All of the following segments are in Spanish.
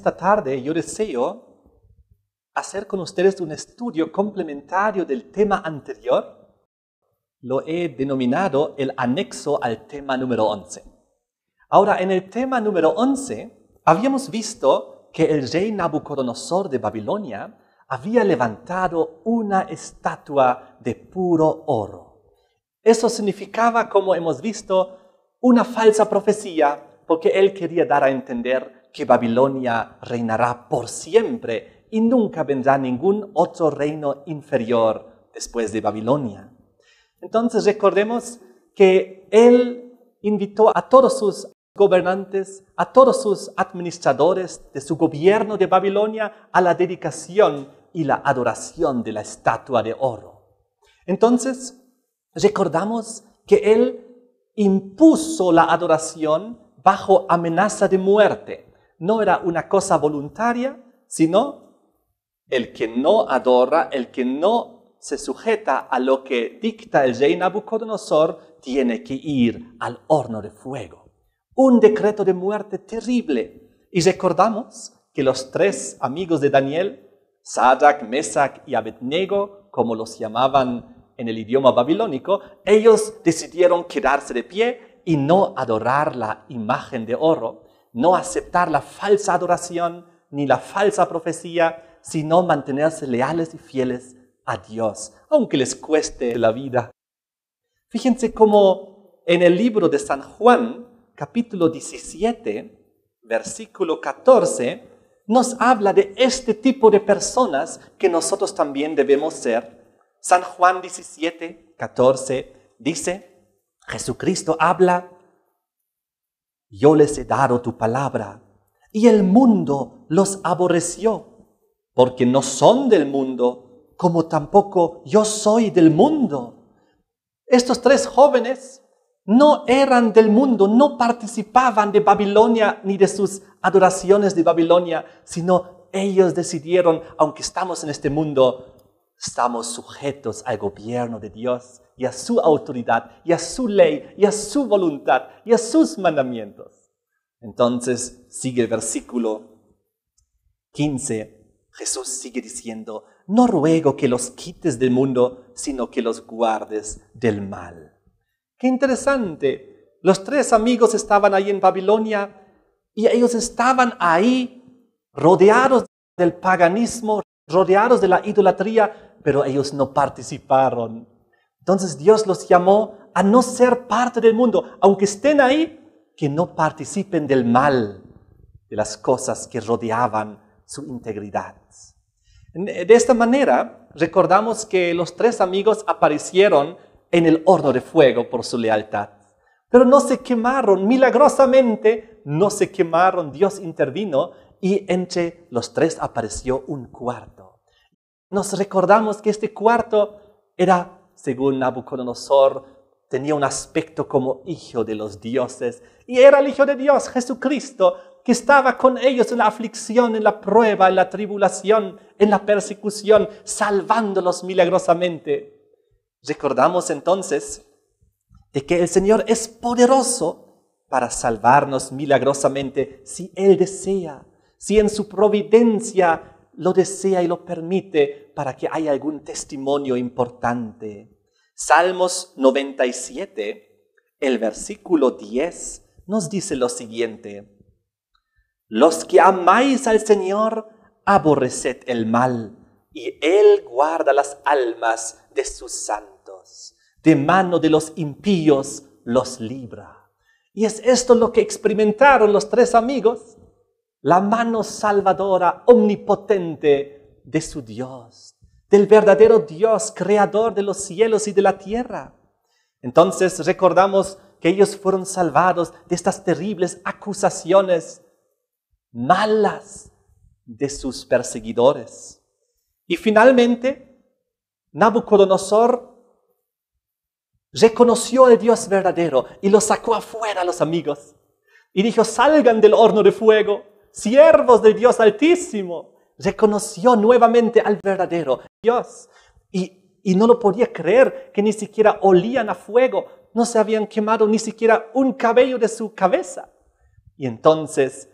esta tarde yo deseo hacer con ustedes un estudio complementario del tema anterior. Lo he denominado el anexo al tema número 11. Ahora, en el tema número 11, habíamos visto que el rey Nabucodonosor de Babilonia había levantado una estatua de puro oro. Eso significaba, como hemos visto, una falsa profecía, porque él quería dar a entender que Babilonia reinará por siempre y nunca vendrá ningún otro reino inferior después de Babilonia. Entonces recordemos que él invitó a todos sus gobernantes, a todos sus administradores de su gobierno de Babilonia a la dedicación y la adoración de la estatua de oro. Entonces, recordamos que él impuso la adoración bajo amenaza de muerte no era una cosa voluntaria, sino el que no adora, el que no se sujeta a lo que dicta el rey Nabucodonosor, tiene que ir al horno de fuego. Un decreto de muerte terrible. Y recordamos que los tres amigos de Daniel, Sadrach, Mesach y Abednego, como los llamaban en el idioma babilónico, ellos decidieron quedarse de pie y no adorar la imagen de oro, no aceptar la falsa adoración ni la falsa profecía, sino mantenerse leales y fieles a Dios, aunque les cueste la vida. Fíjense cómo en el libro de San Juan, capítulo 17, versículo 14, nos habla de este tipo de personas que nosotros también debemos ser. San Juan 17, 14 dice, Jesucristo habla yo les he dado tu palabra, y el mundo los aborreció, porque no son del mundo, como tampoco yo soy del mundo. Estos tres jóvenes no eran del mundo, no participaban de Babilonia ni de sus adoraciones de Babilonia, sino ellos decidieron, aunque estamos en este mundo, Estamos sujetos al gobierno de Dios y a su autoridad y a su ley y a su voluntad y a sus mandamientos. Entonces sigue el versículo 15. Jesús sigue diciendo, no ruego que los quites del mundo, sino que los guardes del mal. Qué interesante. Los tres amigos estaban ahí en Babilonia y ellos estaban ahí rodeados del paganismo, rodeados de la idolatría, pero ellos no participaron. Entonces Dios los llamó a no ser parte del mundo, aunque estén ahí, que no participen del mal, de las cosas que rodeaban su integridad. Eh, de esta manera, recordamos que los tres amigos aparecieron en el horno de fuego por su lealtad, pero no se quemaron, milagrosamente no se quemaron, Dios intervino y entre los tres apareció un cuarto nos recordamos que este cuarto era, según Nabucodonosor, tenía un aspecto como hijo de los dioses. Y era el hijo de Dios, Jesucristo, que estaba con ellos en la aflicción, en la prueba, en la tribulación, en la persecución, salvándolos milagrosamente. Recordamos entonces de que el Señor es poderoso para salvarnos milagrosamente si Él desea, si en su providencia lo desea y lo permite para que haya algún testimonio importante. Salmos 97, el versículo 10, nos dice lo siguiente. Los que amáis al Señor, aborreced el mal, y Él guarda las almas de sus santos. De mano de los impíos los libra. Y es esto lo que experimentaron los tres amigos la mano salvadora, omnipotente de su Dios, del verdadero Dios, creador de los cielos y de la tierra. Entonces recordamos que ellos fueron salvados de estas terribles acusaciones malas de sus perseguidores. Y finalmente, Nabucodonosor reconoció al Dios verdadero y lo sacó afuera a los amigos. Y dijo, salgan del horno de fuego siervos del Dios Altísimo. Reconoció nuevamente al verdadero Dios. Y, y no lo podía creer que ni siquiera olían a fuego, no se habían quemado ni siquiera un cabello de su cabeza. Y entonces,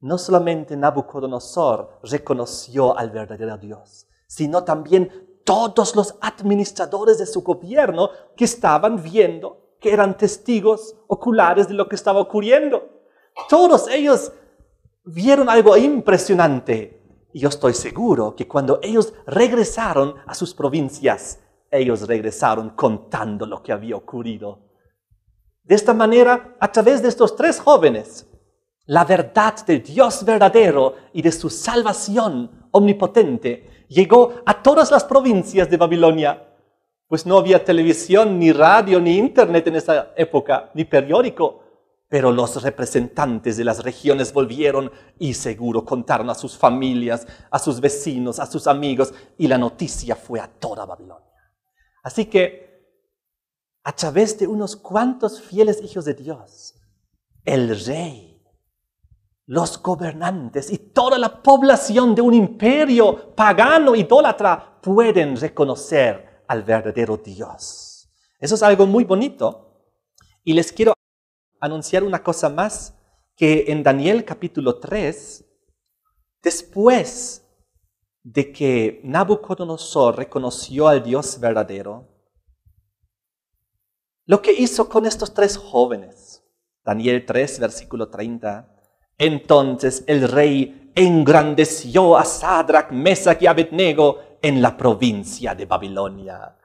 no solamente Nabucodonosor reconoció al verdadero Dios, sino también todos los administradores de su gobierno que estaban viendo, que eran testigos oculares de lo que estaba ocurriendo. Todos ellos vieron algo impresionante. Y yo estoy seguro que cuando ellos regresaron a sus provincias, ellos regresaron contando lo que había ocurrido. De esta manera, a través de estos tres jóvenes, la verdad de Dios verdadero y de su salvación omnipotente llegó a todas las provincias de Babilonia, pues no había televisión, ni radio, ni internet en esa época, ni periódico. Pero los representantes de las regiones volvieron y seguro contaron a sus familias, a sus vecinos, a sus amigos, y la noticia fue a toda Babilonia. Así que, a través de unos cuantos fieles hijos de Dios, el rey, los gobernantes y toda la población de un imperio pagano, idólatra, pueden reconocer al verdadero Dios. Eso es algo muy bonito. Y les quiero anunciar una cosa más, que en Daniel capítulo 3, después de que Nabucodonosor reconoció al Dios verdadero, lo que hizo con estos tres jóvenes, Daniel 3, versículo 30, entonces el rey engrandeció a Sadrach, Mesach y Abednego en la provincia de Babilonia.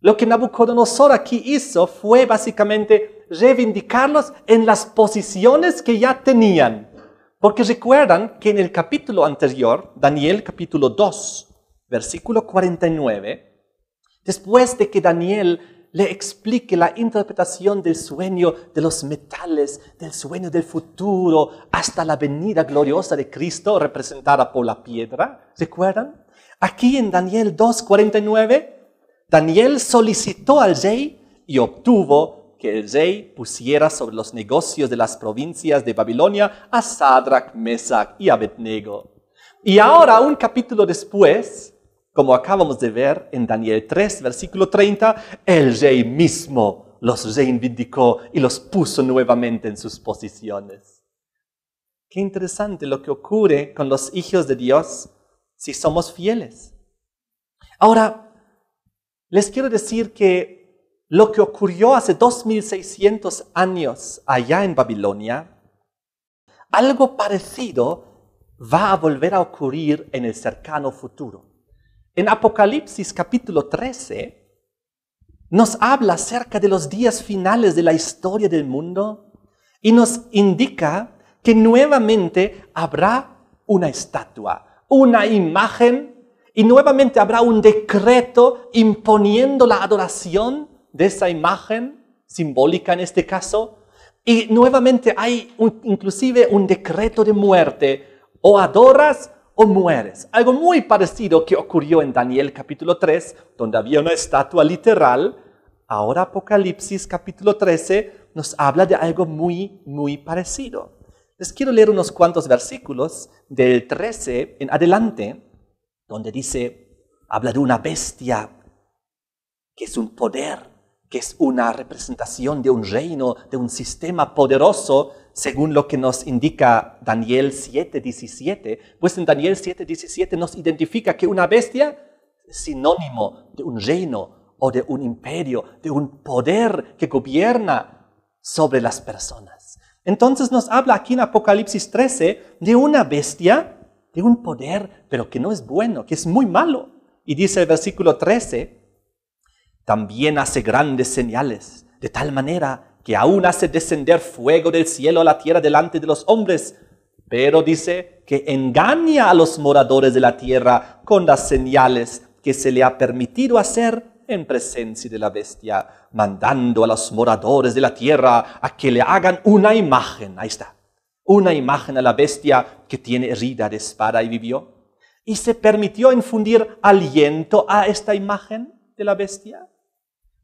Lo que Nabucodonosor aquí hizo fue básicamente reivindicarlos en las posiciones que ya tenían. Porque recuerdan que en el capítulo anterior, Daniel capítulo 2, versículo 49, después de que Daniel le explique la interpretación del sueño de los metales, del sueño del futuro, hasta la venida gloriosa de Cristo representada por la piedra, ¿recuerdan? Aquí en Daniel 2, 49, Daniel solicitó al rey y obtuvo que el rey pusiera sobre los negocios de las provincias de Babilonia a Sadrach, Mesach y Abednego. Y ahora, un capítulo después, como acabamos de ver en Daniel 3, versículo 30, el rey mismo los reivindicó y los puso nuevamente en sus posiciones. Qué interesante lo que ocurre con los hijos de Dios si somos fieles. Ahora, les quiero decir que lo que ocurrió hace 2600 años allá en Babilonia, algo parecido va a volver a ocurrir en el cercano futuro. En Apocalipsis capítulo 13 nos habla acerca de los días finales de la historia del mundo y nos indica que nuevamente habrá una estatua, una imagen y nuevamente habrá un decreto imponiendo la adoración de esa imagen simbólica en este caso. Y nuevamente hay inclusive un decreto de muerte. O adoras o mueres. Algo muy parecido que ocurrió en Daniel capítulo 3, donde había una estatua literal. Ahora Apocalipsis capítulo 13 nos habla de algo muy, muy parecido. Les quiero leer unos cuantos versículos del 13 en adelante, donde dice, habla de una bestia que es un poder que es una representación de un reino, de un sistema poderoso, según lo que nos indica Daniel 7:17, pues en Daniel 7:17 nos identifica que una bestia es sinónimo de un reino o de un imperio, de un poder que gobierna sobre las personas. Entonces nos habla aquí en Apocalipsis 13 de una bestia, de un poder, pero que no es bueno, que es muy malo. Y dice el versículo 13, también hace grandes señales, de tal manera que aún hace descender fuego del cielo a la tierra delante de los hombres. Pero dice que engaña a los moradores de la tierra con las señales que se le ha permitido hacer en presencia de la bestia, mandando a los moradores de la tierra a que le hagan una imagen. Ahí está. Una imagen a la bestia que tiene herida de espada y vivió. Y se permitió infundir aliento a esta imagen la bestia?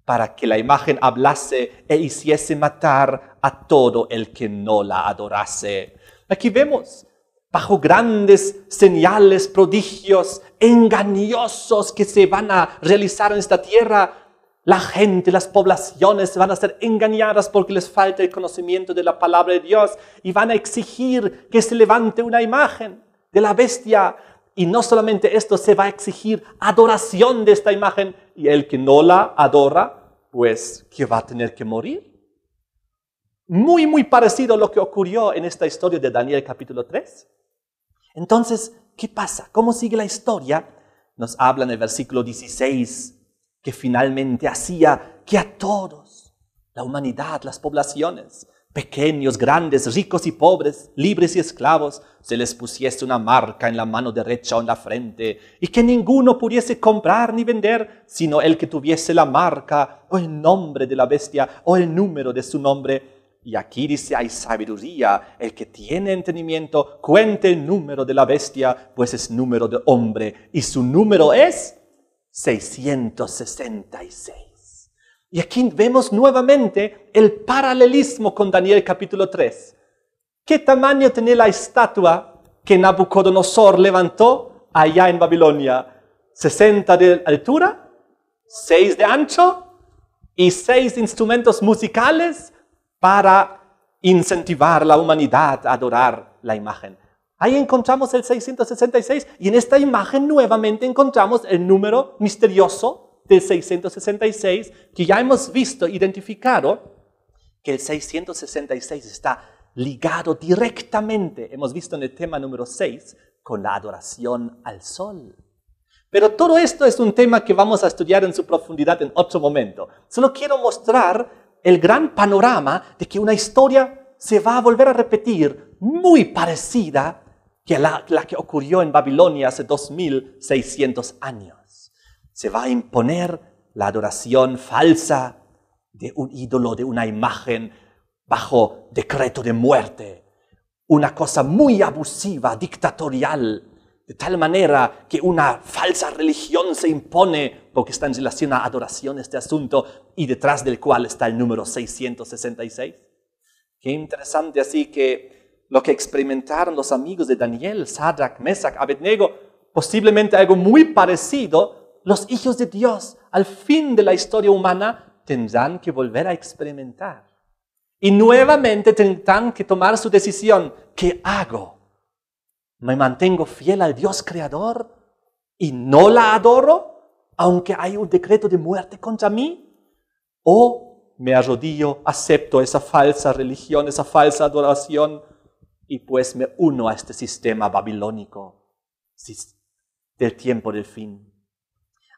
Para que la imagen hablase e hiciese matar a todo el que no la adorase. Aquí vemos, bajo grandes señales, prodigios, engañosos que se van a realizar en esta tierra, la gente, las poblaciones van a ser engañadas porque les falta el conocimiento de la palabra de Dios y van a exigir que se levante una imagen de la bestia y no solamente esto, se va a exigir adoración de esta imagen. Y el que no la adora, pues que va a tener que morir. Muy, muy parecido a lo que ocurrió en esta historia de Daniel capítulo 3. Entonces, ¿qué pasa? ¿Cómo sigue la historia? Nos habla en el versículo 16, que finalmente hacía que a todos, la humanidad, las poblaciones, pequeños, grandes, ricos y pobres, libres y esclavos, se les pusiese una marca en la mano derecha o en la frente, y que ninguno pudiese comprar ni vender, sino el que tuviese la marca o el nombre de la bestia o el número de su nombre. Y aquí dice, hay sabiduría, el que tiene entendimiento, cuente el número de la bestia, pues es número de hombre, y su número es 666. Y aquí vemos nuevamente el paralelismo con Daniel capítulo 3. ¿Qué tamaño tenía la estatua que Nabucodonosor levantó allá en Babilonia? 60 de altura, 6 de ancho y 6 instrumentos musicales para incentivar la humanidad a adorar la imagen. Ahí encontramos el 666 y en esta imagen nuevamente encontramos el número misterioso de 666, que ya hemos visto, identificado, que el 666 está ligado directamente, hemos visto en el tema número 6, con la adoración al sol. Pero todo esto es un tema que vamos a estudiar en su profundidad en otro momento. Solo quiero mostrar el gran panorama de que una historia se va a volver a repetir muy parecida que la, la que ocurrió en Babilonia hace 2600 años se va a imponer la adoración falsa de un ídolo, de una imagen bajo decreto de muerte. Una cosa muy abusiva, dictatorial, de tal manera que una falsa religión se impone porque está en relación a adoración este asunto y detrás del cual está el número 666. Qué interesante así que lo que experimentaron los amigos de Daniel, Sadrach, Mesach, Abednego, posiblemente algo muy parecido los hijos de Dios al fin de la historia humana tendrán que volver a experimentar. Y nuevamente tendrán que tomar su decisión. ¿Qué hago? ¿Me mantengo fiel al Dios creador y no la adoro, aunque hay un decreto de muerte contra mí? ¿O me arrodillo, acepto esa falsa religión, esa falsa adoración y pues me uno a este sistema babilónico del tiempo del fin?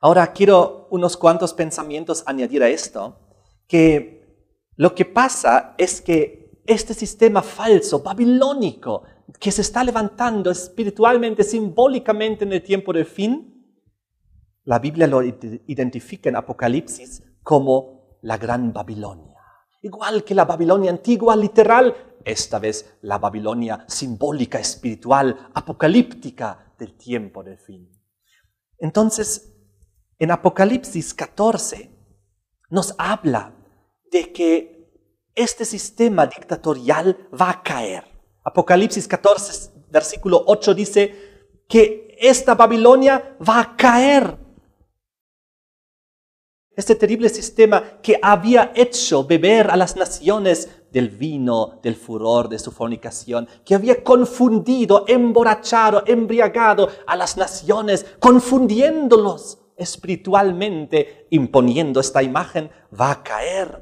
Ahora quiero unos cuantos pensamientos añadir a esto, que lo que pasa es que este sistema falso, babilónico, que se está levantando espiritualmente, simbólicamente en el tiempo del fin, la Biblia lo identifica en Apocalipsis como la gran Babilonia. Igual que la Babilonia antigua, literal, esta vez la Babilonia simbólica, espiritual, apocalíptica del tiempo del fin. Entonces, en Apocalipsis 14 nos habla de que este sistema dictatorial va a caer. Apocalipsis 14, versículo 8 dice que esta Babilonia va a caer. Este terrible sistema que había hecho beber a las naciones del vino, del furor de su fornicación, que había confundido, emborrachado, embriagado a las naciones, confundiéndolos espiritualmente imponiendo esta imagen, va a caer.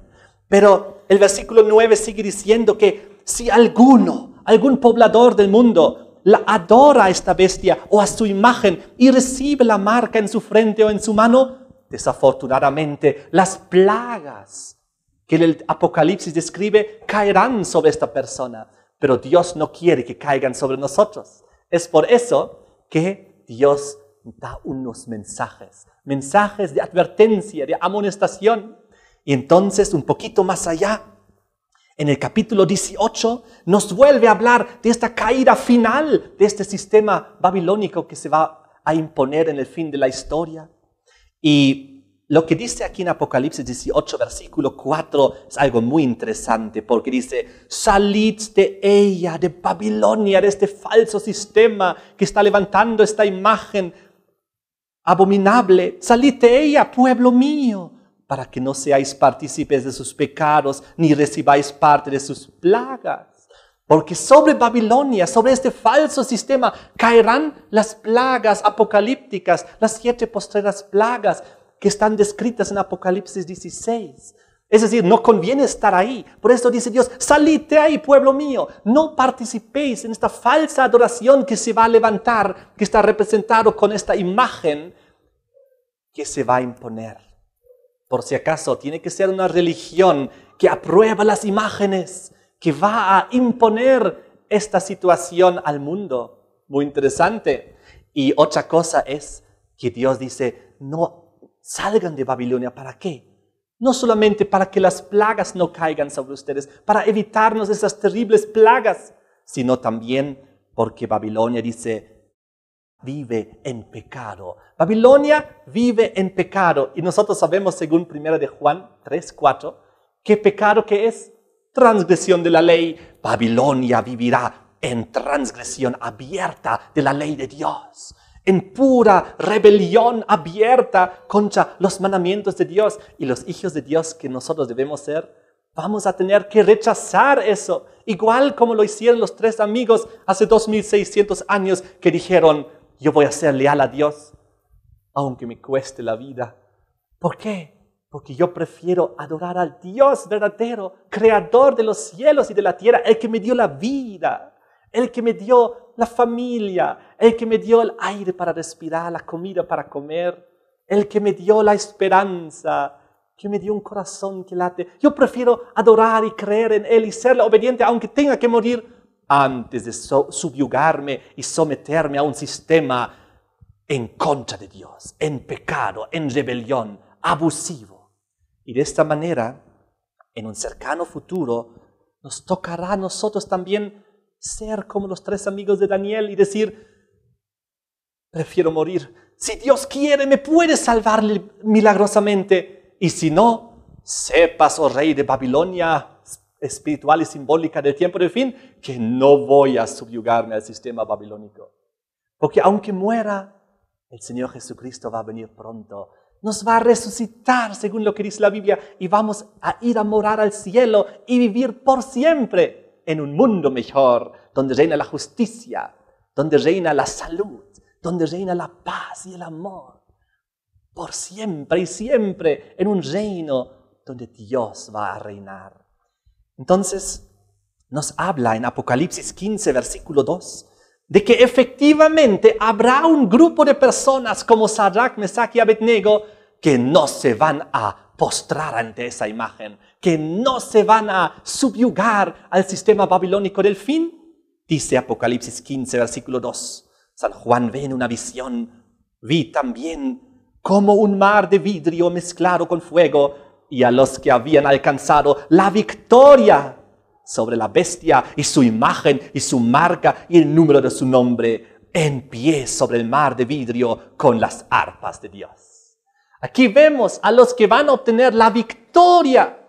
Pero el versículo 9 sigue diciendo que si alguno, algún poblador del mundo, la adora a esta bestia o a su imagen y recibe la marca en su frente o en su mano, desafortunadamente las plagas que el Apocalipsis describe caerán sobre esta persona. Pero Dios no quiere que caigan sobre nosotros. Es por eso que Dios da unos mensajes, mensajes de advertencia, de amonestación. Y entonces, un poquito más allá, en el capítulo 18, nos vuelve a hablar de esta caída final de este sistema babilónico que se va a imponer en el fin de la historia. Y lo que dice aquí en Apocalipsis 18, versículo 4, es algo muy interesante porque dice, salid de ella, de Babilonia, de este falso sistema que está levantando esta imagen abominable. salite de ella, pueblo mío, para que no seáis partícipes de sus pecados, ni recibáis parte de sus plagas. Porque sobre Babilonia, sobre este falso sistema, caerán las plagas apocalípticas, las siete postreras plagas que están descritas en Apocalipsis 16. Es decir, no conviene estar ahí. Por eso dice Dios, Salite ahí, pueblo mío. No participéis en esta falsa adoración que se va a levantar, que está representado con esta imagen que se va a imponer. Por si acaso, tiene que ser una religión que aprueba las imágenes, que va a imponer esta situación al mundo. Muy interesante. Y otra cosa es que Dios dice, no salgan de Babilonia, ¿para qué? No solamente para que las plagas no caigan sobre ustedes, para evitarnos esas terribles plagas, sino también porque Babilonia dice, vive en pecado. Babilonia vive en pecado. Y nosotros sabemos, según 1 de Juan 3, 4, que pecado que es transgresión de la ley. Babilonia vivirá en transgresión abierta de la ley de Dios en pura rebelión abierta contra los mandamientos de Dios y los hijos de Dios que nosotros debemos ser, vamos a tener que rechazar eso, igual como lo hicieron los tres amigos hace 2600 años que dijeron, yo voy a ser leal a Dios, aunque me cueste la vida. ¿Por qué? Porque yo prefiero adorar al Dios verdadero, creador de los cielos y de la tierra, el que me dio la vida, el que me dio la familia, el que me dio el aire para respirar, la comida para comer, el que me dio la esperanza, que me dio un corazón que late. Yo prefiero adorar y creer en Él y serle obediente aunque tenga que morir antes de subyugarme y someterme a un sistema en contra de Dios, en pecado, en rebelión, abusivo. Y de esta manera, en un cercano futuro, nos tocará a nosotros también ser como los tres amigos de Daniel y decir, prefiero morir. Si Dios quiere, me puede salvar milagrosamente. Y si no, sepas, oh rey de Babilonia, espiritual y simbólica del tiempo del fin, que no voy a subyugarme al sistema babilónico. Porque aunque muera, el Señor Jesucristo va a venir pronto. Nos va a resucitar, según lo que dice la Biblia, y vamos a ir a morar al cielo y vivir por siempre en un mundo mejor, donde reina la justicia, donde reina la salud, donde reina la paz y el amor, por siempre y siempre, en un reino donde Dios va a reinar. Entonces, nos habla en Apocalipsis 15, versículo 2, de que efectivamente habrá un grupo de personas como Sadrach, Mesach y Abednego que no se van a postrar ante esa imagen, que no se van a subyugar al sistema babilónico del fin, dice Apocalipsis 15, versículo 2. San Juan ve en una visión, vi también como un mar de vidrio mezclado con fuego, y a los que habían alcanzado la victoria sobre la bestia y su imagen y su marca y el número de su nombre, en pie sobre el mar de vidrio con las arpas de Dios. Aquí vemos a los que van a obtener la victoria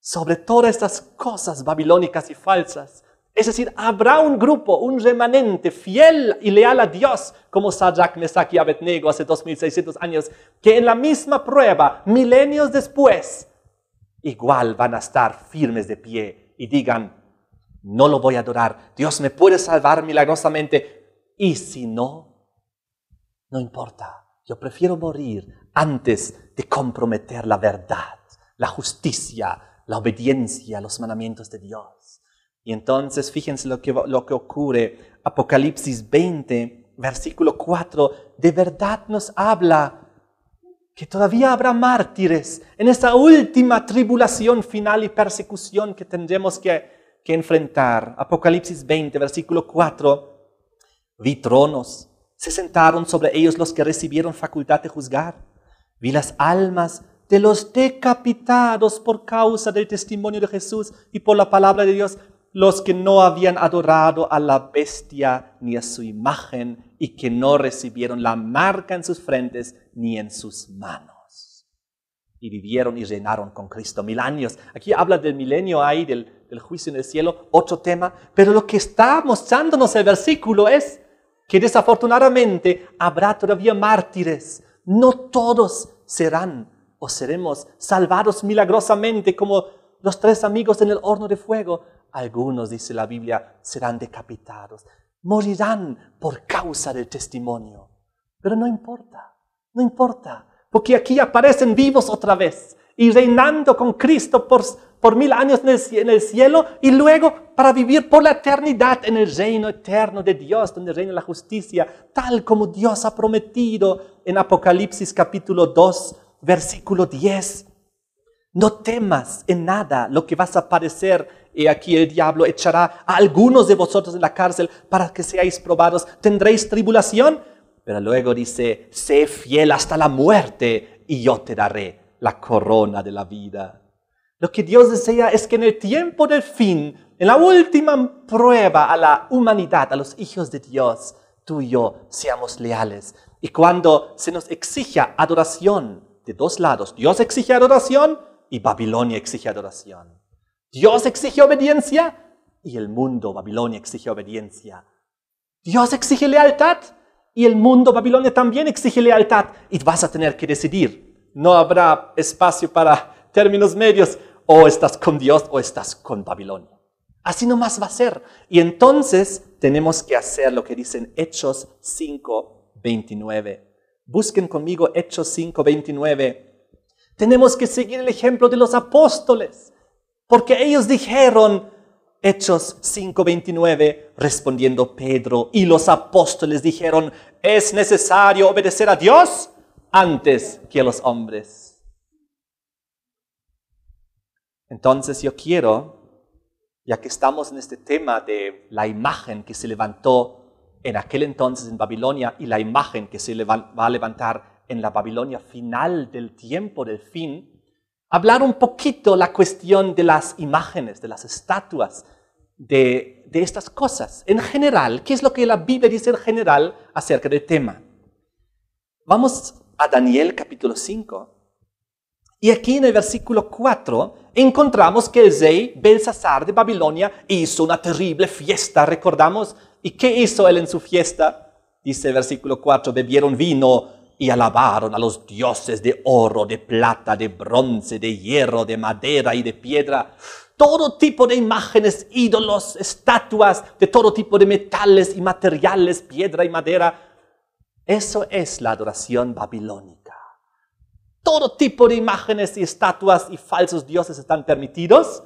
sobre todas estas cosas babilónicas y falsas. Es decir, habrá un grupo, un remanente fiel y leal a Dios, como Sajak, Mesach y Abednego hace 2600 años, que en la misma prueba, milenios después, igual van a estar firmes de pie y digan, no lo voy a adorar, Dios me puede salvar milagrosamente, y si no, no importa yo prefiero morir antes de comprometer la verdad, la justicia, la obediencia a los mandamientos de Dios. Y entonces fíjense lo que, ocurre. Apocalipsis 20, versículo 4, de verdad nos habla que todavía habrá mártires en esa última tribulación final y persecución que tendremos que, que enfrentar. Apocalipsis 20, versículo 4, vi tronos se sentaron sobre ellos los que recibieron facultad de juzgar. Vi las almas de los decapitados por causa del testimonio de Jesús y por la palabra de Dios, los que no habían adorado a la bestia ni a su imagen y que no recibieron la marca en sus frentes ni en sus manos. Y vivieron y reinaron con Cristo mil años. Aquí habla del milenio ahí, del, del juicio en el cielo, otro tema, pero lo que está mostrándonos el versículo es que desafortunadamente habrá todavía mártires. No todos serán o seremos salvados milagrosamente como los tres amigos en el horno de fuego. Algunos, dice la Biblia, serán decapitados, morirán por causa del testimonio. Pero no importa, no importa, porque aquí aparecen vivos otra vez y reinando con Cristo por, por mil años en el, cielo y luego para vivir por la eternidad en el reino eterno de Dios, donde reina la justicia, tal como Dios ha prometido en Apocalipsis capítulo 2, versículo 10. No temas en nada lo que vas a padecer. Y aquí el diablo echará a algunos de vosotros en la cárcel para que seáis probados. Tendréis tribulación. Pero luego dice, sé fiel hasta la muerte y yo te daré la corona de la vida. Lo que Dios desea es que en el tiempo del fin, en la última prueba a la humanidad, a los hijos de Dios, tú y yo seamos leales. Y cuando se nos exija adoración de dos lados, Dios exige adoración y Babilonia exige adoración. Dios exige obediencia y el mundo, Babilonia, exige obediencia. Dios exige lealtad y el mundo, Babilonia, también exige lealtad. Y vas a tener que decidir no habrá espacio para términos medios. O estás con Dios o estás con Babilonia. Así nomás va a ser. Y entonces tenemos que hacer lo que dicen Hechos 5.29. Busquen conmigo Hechos 5.29. Tenemos que seguir el ejemplo de los apóstoles, porque ellos dijeron, Hechos 5:29, respondiendo Pedro, y los apóstoles dijeron, es necesario obedecer a Dios antes que los hombres. Entonces yo quiero, ya que estamos en este tema de la imagen que se levantó en aquel entonces en Babilonia y la imagen que se va a levantar en la Babilonia final del tiempo del fin, hablar un poquito la cuestión de las imágenes, de las estatuas, de, de, estas cosas. En general, ¿qué es lo que la Biblia dice en general acerca del tema? Vamos a Daniel capítulo 5. Y aquí en el versículo 4 encontramos que el rey Belsasar de Babilonia hizo una terrible fiesta, recordamos. ¿Y qué hizo él en su fiesta? Dice el versículo 4, bebieron vino y alabaron a los dioses de oro, de plata, de bronce, de hierro, de madera y de piedra. Todo tipo de imágenes, ídolos, estatuas, de todo tipo de metales y materiales, piedra y madera eso es la adoración babilónica. Todo tipo de imágenes y estatuas y falsos dioses están permitidos,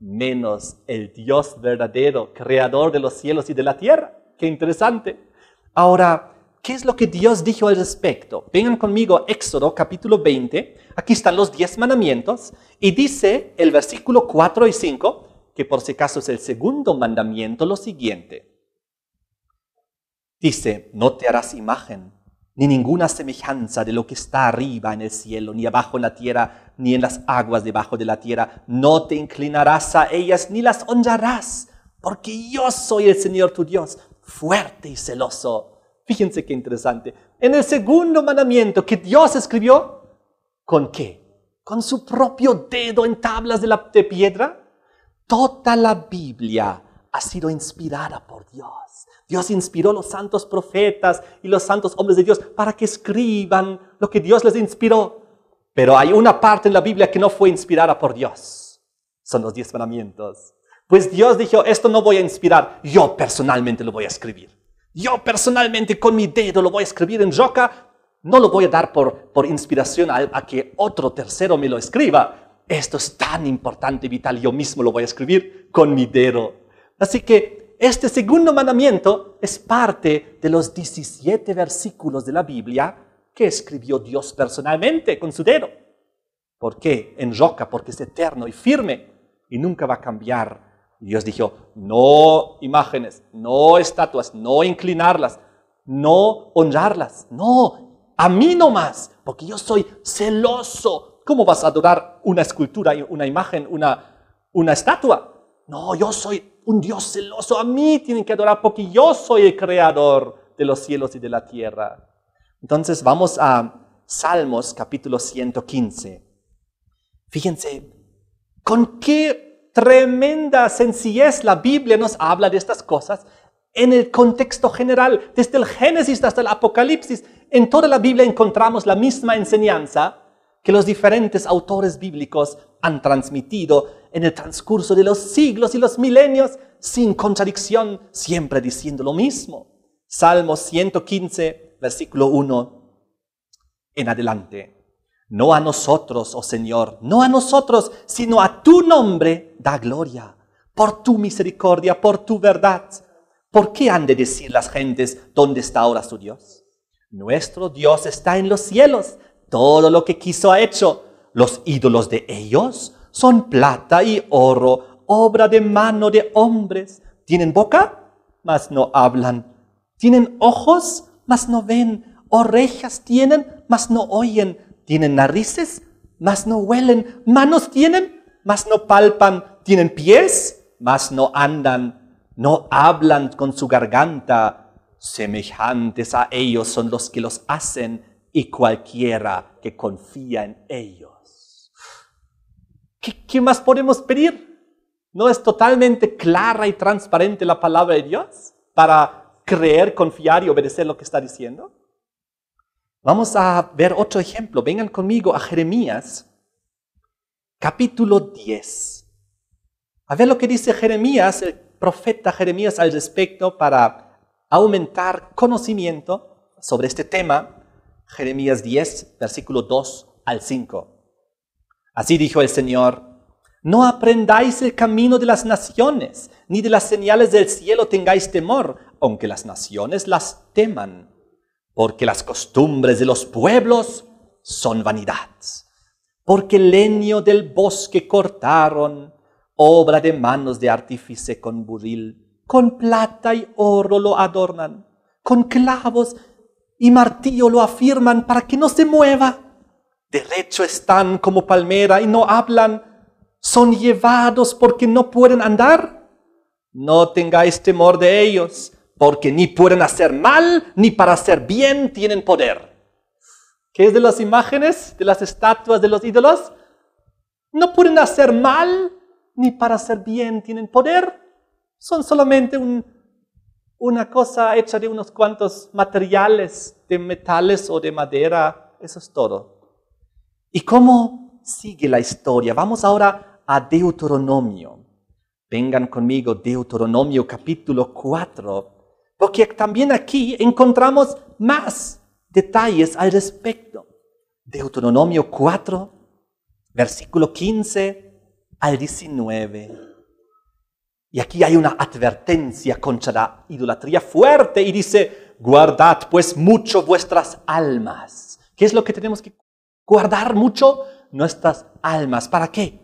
menos el Dios verdadero, creador de los cielos y de la tierra. Qué interesante. Ahora, ¿qué es lo que Dios dijo al respecto? Vengan conmigo Éxodo capítulo 20. Aquí están los diez mandamientos. Y dice el versículo 4 y 5, que por si acaso es el segundo mandamiento, lo siguiente. Dice, no te harás imagen, ni ninguna semejanza de lo que está arriba en el cielo, ni abajo en la tierra, ni en las aguas debajo de la tierra. No te inclinarás a ellas, ni las honrarás, porque yo soy el Señor tu Dios, fuerte y celoso. Fíjense qué interesante. En el segundo mandamiento que Dios escribió, ¿con qué? Con su propio dedo en tablas de, la, de piedra. Toda la Biblia ha sido inspirada por Dios Dios inspiró a los santos profetas y los santos hombres de Dios para que escriban lo que Dios les inspiró. Pero hay una parte en la Biblia que no fue inspirada por Dios. Son los diez mandamientos. Pues Dios dijo, esto no voy a inspirar, yo personalmente lo voy a escribir. Yo personalmente con mi dedo lo voy a escribir en roca, no lo voy a dar por, por inspiración a, que otro tercero me lo escriba. Esto es tan importante, y vital, yo mismo lo voy a escribir con mi dedo. Así que este segundo mandamiento es parte de los 17 versículos de la Biblia que escribió Dios personalmente con su dedo. ¿Por qué? En roca, porque es eterno y firme y nunca va a cambiar. Dios dijo, no imágenes, no estatuas, no inclinarlas, no honrarlas, no, a mí no más, porque yo soy celoso. ¿Cómo vas a adorar una escultura, una imagen, una, una estatua? No, yo soy un Dios celoso. A mí tienen que adorar porque yo soy el creador de los cielos y de la tierra. Entonces vamos a Salmos capítulo 115. Fíjense, con qué tremenda sencillez la Biblia nos habla de estas cosas en el contexto general, desde el Génesis hasta el Apocalipsis. En toda la Biblia encontramos la misma enseñanza que los diferentes autores bíblicos han transmitido en el transcurso de los siglos y los milenios sin contradicción, siempre diciendo lo mismo. Salmo 115, versículo 1 en adelante. No a nosotros, oh Señor, no a nosotros, sino a tu nombre da gloria, por tu misericordia, por tu verdad. ¿Por qué han de decir las gentes dónde está ahora su Dios? Nuestro Dios está en los cielos, todo lo que quiso ha hecho. Los ídolos de ellos son plata y oro, obra de mano de hombres. Tienen boca, mas no hablan. Tienen ojos, mas no ven. Orejas tienen, mas no oyen. Tienen narices, mas no huelen. Manos tienen, mas no palpan. Tienen pies, mas no andan. No hablan con su garganta. Semejantes a ellos son los que los hacen y cualquiera que confía en ellos. ¿Qué, más podemos pedir? ¿No es totalmente clara y transparente la palabra de Dios para creer, confiar y obedecer lo que está diciendo? Vamos a ver otro ejemplo. Vengan conmigo a Jeremías, capítulo 10. A ver lo que dice Jeremías, el profeta Jeremías al respecto para aumentar conocimiento sobre este tema. Jeremías 10, versículo 2 al 5. Así dijo el Señor, no aprendáis el camino de las naciones, ni de las señales del cielo tengáis temor, aunque las naciones las teman, porque las costumbres de los pueblos son vanidad, porque el leño del bosque cortaron, obra de manos de artífice con buril, con plata y oro lo adornan, con clavos y martillo lo afirman para que no se mueva. Derecho están como palmera y no hablan. Son llevados porque no pueden andar. No tengáis temor de ellos, porque ni pueden hacer mal ni para hacer bien tienen poder. ¿Qué es de las imágenes, de las estatuas, de los ídolos? No pueden hacer mal ni para hacer bien tienen poder. Son solamente un una cosa hecha de unos cuantos materiales de metales o de madera, eso es todo. ¿Y cómo sigue la historia? Vamos ahora a Deuteronomio. Vengan conmigo, Deuteronomio capítulo 4, porque también aquí encontramos más detalles al respecto. Deuteronomio 4, versículo 15 al 19. Y aquí hay una advertencia contra la idolatría fuerte y dice, guardad pues mucho vuestras almas. ¿Qué es lo que tenemos que guardar mucho? Nuestras almas. ¿Para qué?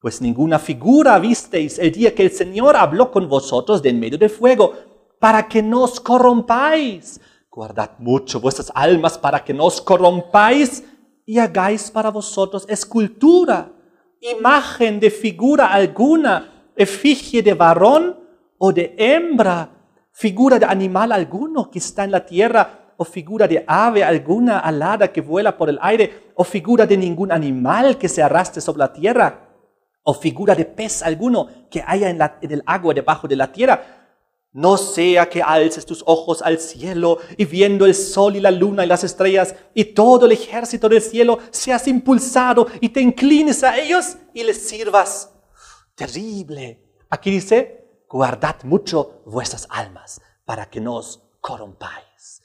Pues ninguna figura visteis el día que el Señor habló con vosotros de en medio del fuego, para que no os corrompáis. Guardad mucho vuestras almas para que no os corrompáis y hagáis para vosotros escultura, imagen de figura alguna efigie de varón o de hembra, figura de animal alguno que está en la tierra, o figura de ave alguna alada que vuela por el aire, o figura de ningún animal que se arrastre sobre la tierra, o figura de pez alguno que haya en, el agua debajo de la tierra. No sea que alces tus ojos al cielo y viendo el sol y la luna y las estrellas y todo el ejército del cielo seas impulsado y te inclines a ellos y les sirvas terrible. Aquí dice, guardad mucho vuestras almas para que no os corrompáis,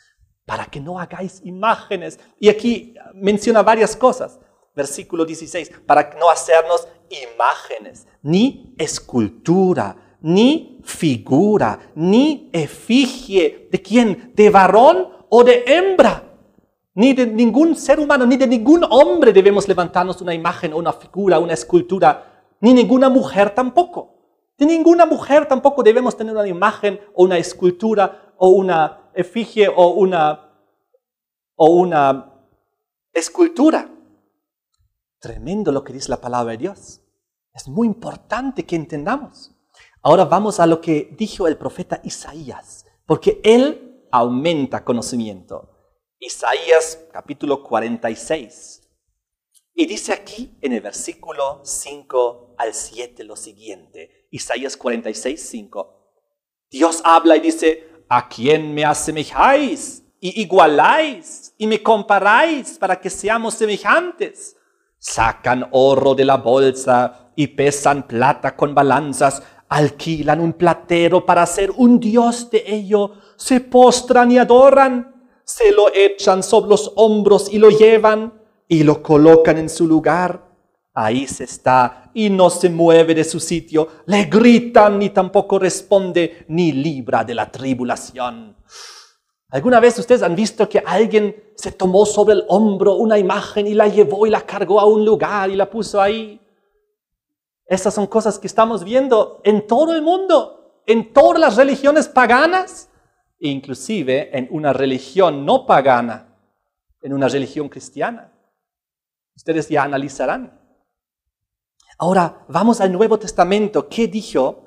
para que no hagáis imágenes. Y aquí menciona varias cosas. Versículo 16, para no hacernos imágenes, ni escultura, ni figura, ni efigie. ¿De quién? ¿De varón o de hembra? Ni de ningún ser humano, ni de ningún hombre debemos levantarnos una imagen, una figura, una escultura ni ninguna mujer tampoco. Ni ninguna mujer tampoco debemos tener una imagen o una escultura o una efigie o una, o una escultura. Tremendo lo que dice la palabra de Dios. Es muy importante que entendamos. Ahora vamos a lo que dijo el profeta Isaías, porque él aumenta conocimiento. Isaías capítulo 46. Y dice aquí en el versículo 5 al 7 lo siguiente, Isaías 46, 5. Dios habla y dice, ¿a quién me asemejáis y igualáis y me comparáis para que seamos semejantes? Sacan oro de la bolsa y pesan plata con balanzas, alquilan un platero para ser un dios de ello, se postran y adoran, se lo echan sobre los hombros y lo llevan y lo colocan en su lugar, ahí se está y no se mueve de su sitio, le gritan ni tampoco responde ni libra de la tribulación. ¿Alguna vez ustedes han visto que alguien se tomó sobre el hombro una imagen y la llevó y la cargó a un lugar y la puso ahí? Esas son cosas que estamos viendo en todo el mundo, en todas las religiones paganas, inclusive en una religión no pagana, en una religión cristiana. Ustedes ya analizarán. Ahora vamos al Nuevo Testamento. ¿Qué dijo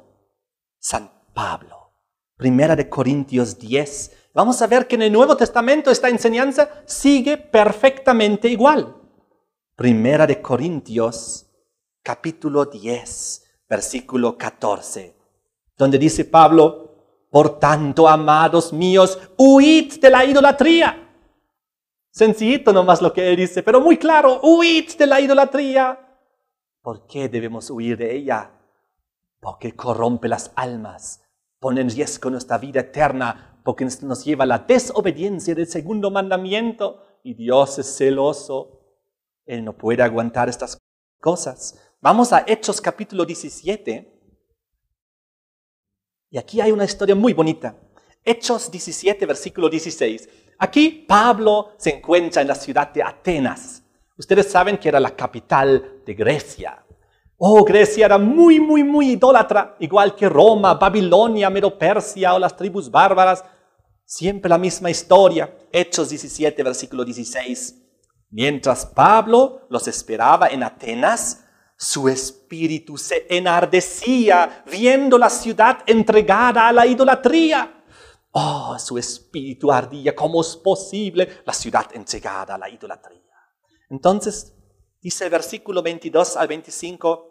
San Pablo? Primera de Corintios 10. Vamos a ver que en el Nuevo Testamento esta enseñanza sigue perfectamente igual. Primera de Corintios, capítulo 10, versículo 14, donde dice Pablo, Por tanto, amados míos, huid de la idolatría. Sencillito nomás lo que él dice, pero muy claro, huid de la idolatría. ¿Por qué debemos huir de ella? Porque corrompe las almas, pone en riesgo nuestra vida eterna, porque nos lleva a la desobediencia del segundo mandamiento. Y Dios es celoso. Él no puede aguantar estas cosas. Vamos a Hechos capítulo 17. Y aquí hay una historia muy bonita. Hechos 17, versículo 16 aquí Pablo se encuentra en la ciudad de Atenas. Ustedes saben que era la capital de Grecia. Oh, Grecia era muy, muy, muy idólatra, igual que Roma, Babilonia, Medo Persia o las tribus bárbaras. Siempre la misma historia. Hechos 17, versículo 16. Mientras Pablo los esperaba en Atenas, su espíritu se enardecía viendo la ciudad entregada a la idolatría. Oh, su espíritu ardía, ¿cómo es posible? La ciudad entregada a la idolatría. Entonces, dice el versículo 22 al 25,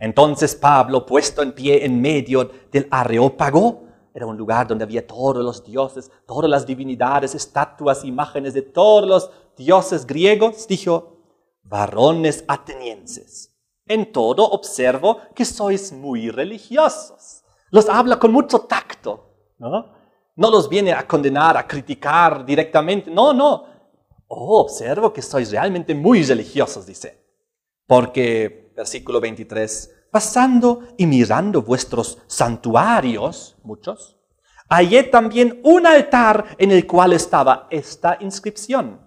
entonces Pablo, puesto en pie en medio del areópago, era un lugar donde había todos los dioses, todas las divinidades, estatuas, imágenes de todos los dioses griegos, dijo, varones atenienses, en todo observo que sois muy religiosos. Los habla con mucho tacto, ¿no? No los viene a condenar, a criticar directamente. No, no. Oh, observo que sois realmente muy religiosos, dice. Porque, versículo 23, pasando y mirando vuestros santuarios, muchos, hallé también un altar en el cual estaba esta inscripción.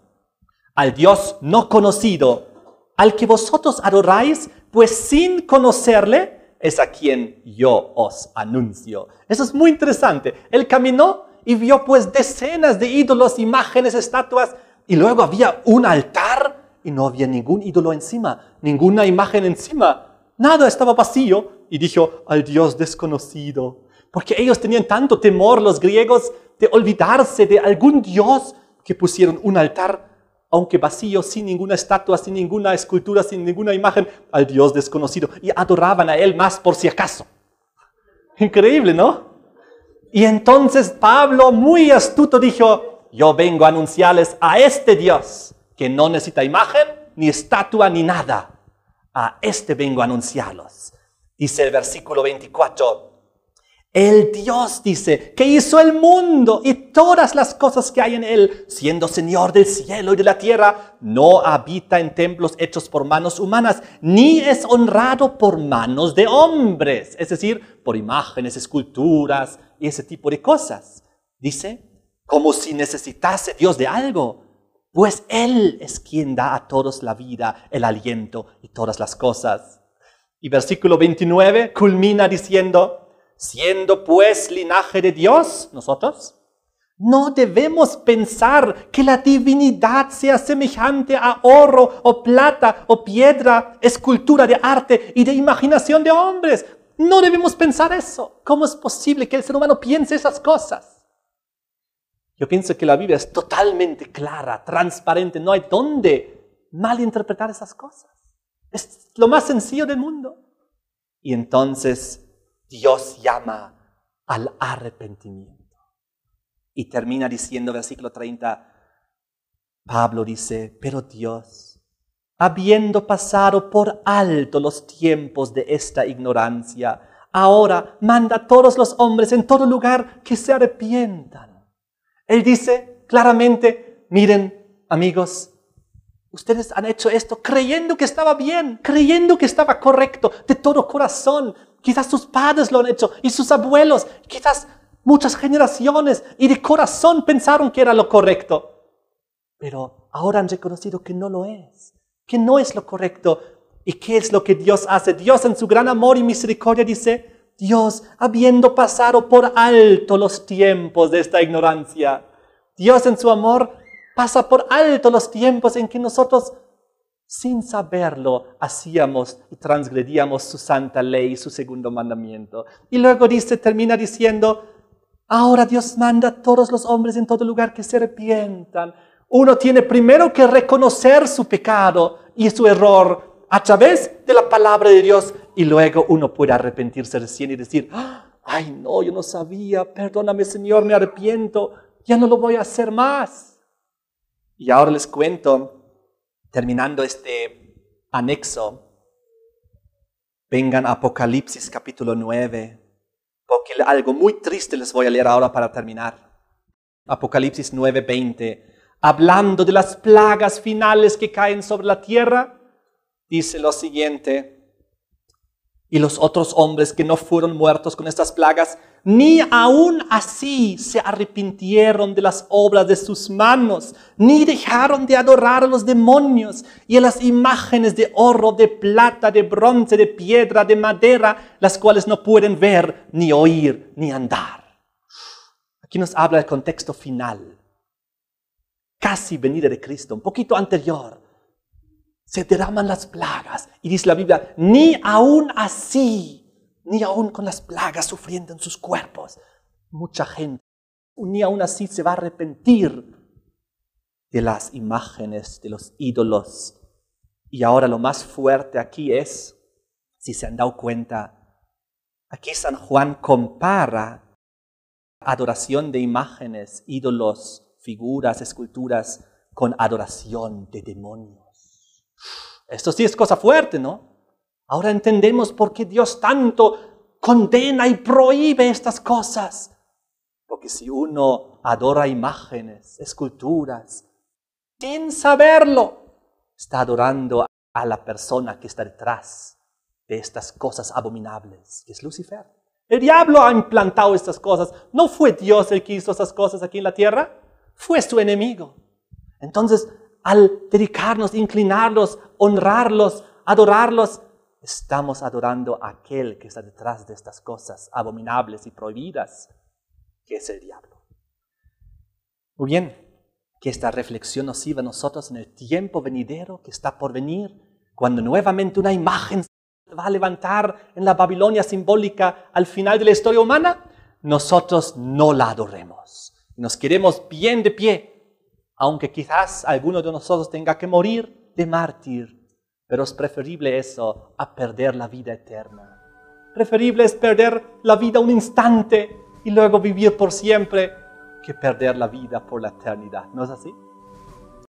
Al Dios no conocido, al que vosotros adoráis, pues sin conocerle, es a quien yo os anuncio. Eso es muy interesante. Él caminó y vio pues decenas de ídolos, imágenes, estatuas, y luego había un altar y no había ningún ídolo encima, ninguna imagen encima. Nada estaba vacío y dijo al Dios desconocido. Porque ellos tenían tanto temor, los griegos, de olvidarse de algún Dios que pusieron un altar aunque vacío, sin ninguna estatua, sin ninguna escultura, sin ninguna imagen, al Dios desconocido. Y adoraban a Él más por si acaso. Increíble, ¿no? Y entonces Pablo, muy astuto, dijo, yo vengo a anunciarles a este Dios, que no necesita imagen, ni estatua, ni nada. A este vengo a anunciarlos. Dice el versículo 24, el Dios dice que hizo el mundo y todas las cosas que hay en él, siendo Señor del cielo y de la tierra, no habita en templos hechos por manos humanas, ni es honrado por manos de hombres, es decir, por imágenes, esculturas y ese tipo de cosas. Dice, como si necesitase Dios de algo, pues Él es quien da a todos la vida, el aliento y todas las cosas. Y versículo 29 culmina diciendo, Siendo pues linaje de Dios, nosotros, no debemos pensar que la divinidad sea semejante a oro o plata o piedra, escultura de arte y de imaginación de hombres. No debemos pensar eso. ¿Cómo es posible que el ser humano piense esas cosas? Yo pienso que la Biblia es totalmente clara, transparente. No hay dónde malinterpretar esas cosas. Es lo más sencillo del mundo. Y entonces Dios llama al arrepentimiento. Y termina diciendo, versículo 30, Pablo dice, pero Dios, habiendo pasado por alto los tiempos de esta ignorancia, ahora manda a todos los hombres en todo lugar que se arrepientan. Él dice claramente, miren, amigos, ustedes han hecho esto creyendo que estaba bien, creyendo que estaba correcto, de todo corazón, quizás sus padres lo han hecho y sus abuelos, quizás muchas generaciones y de corazón pensaron que era lo correcto. Pero ahora han reconocido que no lo es, que no es lo correcto. ¿Y qué es lo que Dios hace? Dios en su gran amor y misericordia dice, Dios, habiendo pasado por alto los tiempos de esta ignorancia, Dios en su amor pasa por alto los tiempos en que nosotros sin saberlo, hacíamos y transgredíamos su santa ley, su segundo mandamiento. Y luego dice, termina diciendo, ahora Dios manda a todos los hombres en todo lugar que se arrepientan. Uno tiene primero que reconocer su pecado y su error a través de la palabra de Dios y luego uno puede arrepentirse recién y decir, ah, ay no, yo no sabía, perdóname Señor, me arrepiento, ya no lo voy a hacer más. Y ahora les cuento terminando este anexo, vengan a Apocalipsis capítulo 9, porque algo muy triste les voy a leer ahora para terminar. Apocalipsis 9:20, hablando de las plagas finales que caen sobre la tierra, dice lo siguiente, y los otros hombres que no fueron muertos con estas plagas, ni aún así se arrepintieron de las obras de sus manos, ni dejaron de adorar a los demonios y a las imágenes de oro, de plata, de bronce, de piedra, de madera, las cuales no pueden ver, ni oír, ni andar. Aquí nos habla el contexto final, casi venida de Cristo, un poquito anterior se derraman las plagas. Y dice la Biblia, ni aún así, ni aún con las plagas sufriendo en sus cuerpos, mucha gente, ni aún así se va a arrepentir de las imágenes, de los ídolos. Y ahora lo más fuerte aquí es, si se han dado cuenta, aquí San Juan compara adoración de imágenes, ídolos, figuras, esculturas, con adoración de demonios. Esto sí es cosa fuerte, ¿no? Ahora entendemos por qué Dios tanto condena y prohíbe estas cosas. Porque si uno adora imágenes, esculturas, sin saberlo, está adorando a la persona que está detrás de estas cosas abominables, que es Lucifer. El diablo ha implantado estas cosas. No fue Dios el que hizo estas cosas aquí en la tierra, fue su enemigo. Entonces, al dedicarnos, inclinarlos, honrarlos, adorarlos, estamos adorando a aquel que está detrás de estas cosas abominables y prohibidas, que es el diablo. Muy bien, que esta reflexión nos sirva a nosotros en el tiempo venidero que está por venir, cuando nuevamente una imagen se va a levantar en la Babilonia simbólica al final de la historia humana, nosotros no la adoremos. Nos queremos bien de pie aunque quizás alguno de nosotros tenga que morir de mártir, pero es preferible eso a perder la vida eterna. Preferible es perder la vida un instante y luego vivir por siempre que perder la vida por la eternidad, ¿no es así?